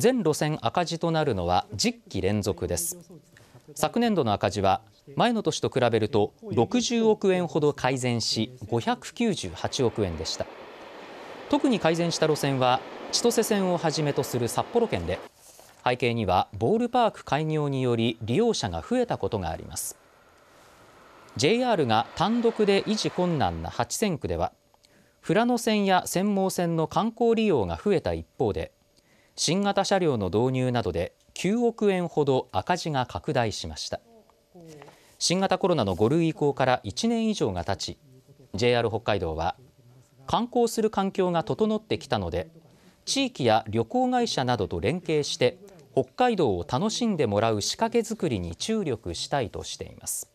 全路線赤字となるのは10期連続です昨年度の赤字は前の年と比べると60億円ほど改善し598億円でした特に改善した路線は千歳線をはじめとする札幌圏で背景にはボールパーク開業により利用者が増えたことがあります JR が単独で維持困難な8000区では富良野線や専門線の観光利用が増えた一方で新型車両の導入などで9億円ほど赤字が拡大しました新型コロナの5類移行から1年以上が経ち JR 北海道は観光する環境が整ってきたので地域や旅行会社などと連携して北海道を楽しんでもらう仕掛け作りに注力したいとしています。